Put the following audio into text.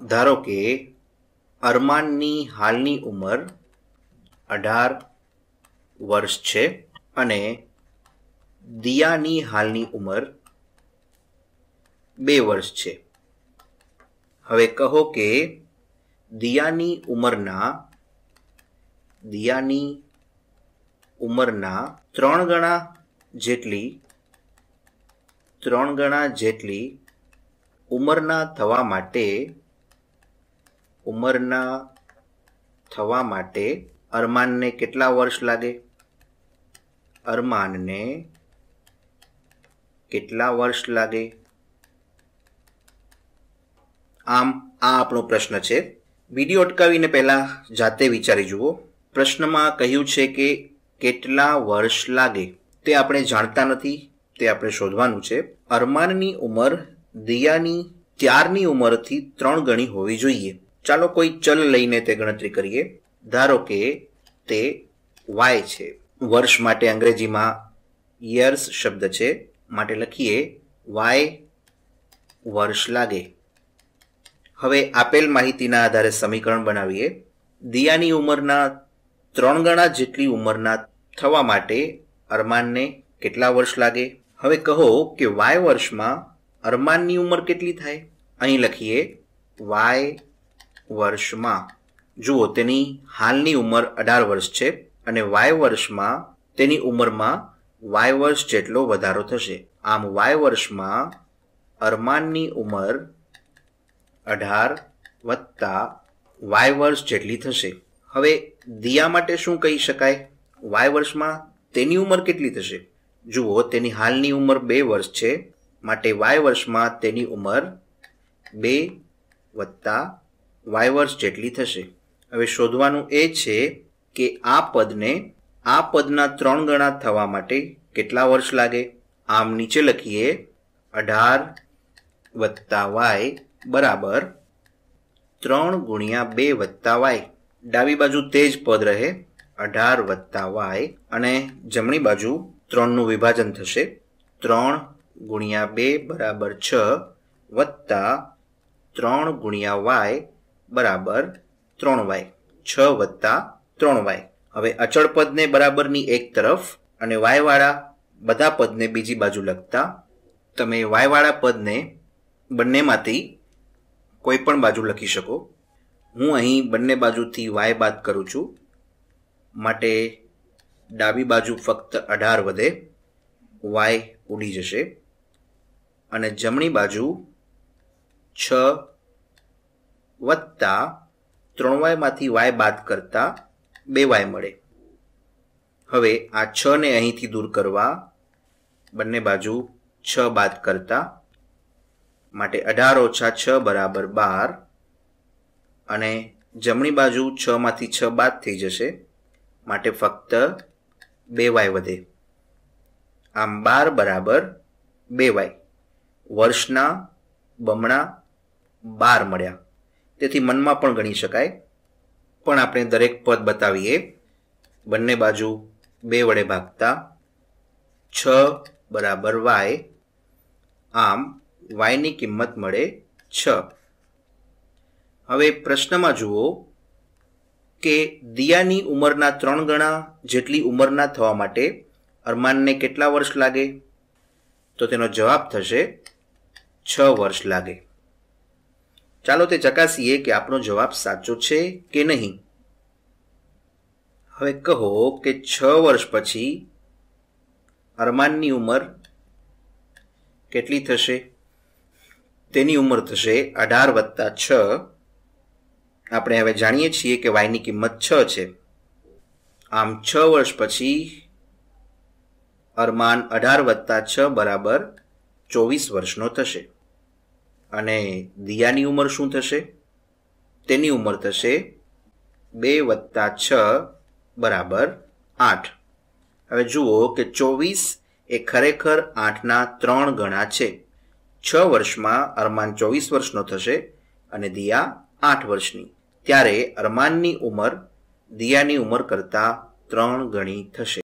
ધારો કે અરમાનની હાલની ઉંમર અઢાર વર્ષ છે અને દિયાની હાલની ઉંમર બે વર્ષ છે હવે કહો કે દિયાની ઉંમરના દિયાની ઉંમરના ત્રણ ગણા જેટલી ત્રણ ગણા જેટલી ઉંમરના થવા માટે ઉંમરના થવા માટે અરમાનને કેટલા વર્ષ લાગે અરમાનને કેટલા વર્ષ લાગે આમ આ આપણો પ્રશ્ન છે વિડીયો અટકાવીને પહેલાં જાતે વિચારી જુઓ પ્રશ્નમાં કહ્યું છે કે કેટલા વર્ષ લાગે તે આપણે જાણતા નથી તે આપણે શોધવાનું છે અરમાનની ઉંમર દિયાની ત્યારની ઉંમરથી ત્રણ ગણી હોવી જોઈએ ચાલો કોઈ ચલ લઈને તે ગણતરી કરીએ ધારો કે તે વાય છે વર્ષ માટે અંગ્રેજીમાં યર્સ શબ્દ છે માટે લખીએ વાય વર્ષ લાગે હવે આપેલ માહિતીના આધારે સમીકરણ બનાવીએ દિયાની ઉંમરના ત્રણ ગણા જેટલી ઉંમરના થવા માટે અરમાનને કેટલા વર્ષ લાગે હવે કહો કે વાય વર્ષમાં અરમાનની ઉંમર કેટલી થાય અહીં લખીએ વાય વર્ષમાં જુઓ તેની હાલની ઉંમર અઢાર વર્ષ છે અને વાય વર્ષમાં તેની ઉંમરમાં વાય વર્ષ જેટલો વધારો થશે આમ વાય વર્ષમાં અરમાનની ઉંમર અઢાર વત્તા વાય વર્ષ જેટલી થશે હવે દિયા માટે શું કહી શકાય વાય વર્ષમાં તેની ઉંમર કેટલી થશે જુઓ તેની હાલની ઉંમર બે વર્ષ છે માટે વાય વર્ષમાં તેની ઉંમર બે વત્તા વાય વર્ષ જેટલી થશે હવે શોધવાનું એ છે કે આ પદને આ પદના ત્રણ ગણા થવા માટે કેટલા વર્ષ લાગે આમ નીચે લખીએ અઢાર વત્તા વાય બરાબર ત્રણ ગુણ્યા બે વત્તા વાય ડાબી બાજુ તે જ પદ રહે અઢાર વત્તા વાય અને જમણી બાજુ ત્રણનું વિભાજન થશે ત્રણ ગુણ્યા બે બરાબર છ વત્તા ત્રણ ગુણ્યા વાય બરાબર ત્રણ વાય છ વત્તા ત્રણ વાય હવે અચળ પદને બરાબરની એક તરફ અને વાયવાળા બધા પદને બીજી બાજુ લખતા તમે વાયવાળા પદને બંનેમાંથી કોઈ પણ બાજુ લખી શકો હું અહીં બંને બાજુથી વાય બાદ કરું છું માટે ડાબી બાજુ ફક્ત અઢાર વધે વાય ઉડી જશે અને જમણી બાજુ છ વત્તા ત્રણ વાયમાંથી વાય બાદ કરતા બે વાય મળે હવે આ છને અહીંથી દૂર કરવા બંને બાજુ છ બાદ કરતા માટે અઢાર ઓછા છ બરાબર બાર અને જમણી બાજુ છમાંથી છ બાદ થઈ જશે માટે ફક્ત બે વાય વધે આમ બાર બરાબર બે વાય વર્ષના બમણા બાર મળ્યા તેથી મનમાં પણ ગણી શકાય પણ આપણે દરેક પદ બતાવીએ બંને બાજુ બે વડે ભાગતા છ બરાબર વાય આમ વાયની કિંમત મળે છ હવે પ્રશ્નમાં જુઓ કે દિયાની ઉંમરના ત્રણ ગણા જેટલી ઉંમરના થવા માટે અરમાનને કેટલા વર્ષ લાગે તો તેનો જવાબ થશે છ વર્ષ લાગે ચાલો તે ચકાસીએ કે આપણો જવાબ સાચો છે કે નહીં હવે કહો કે છ વર્ષ પછી અરમાનની ઉંમર કેટલી થશે તેની ઉંમર થશે અઢાર વત્તા છ આપણે હવે જાણીએ છીએ કે વાયની કિંમત છ છે આમ છ વર્ષ પછી અરમાન અઢાર વત્તા છ બરાબર ચોવીસ વર્ષનો થશે અને દિયાની ઉંમર શું થશે તેની ઉંમર થશે બે વત્તા છ બરાબર આઠ હવે જુઓ કે ચોવીસ એ ખરેખર આઠના ત્રણ ગણા છે છ વર્ષમાં અરમાન ચોવીસ વર્ષનો થશે અને દિયા આઠ વર્ષની ત્યારે અરમાનની ઉંમર દિયાની ઉંમર કરતાં ત્રણ ગણી થશે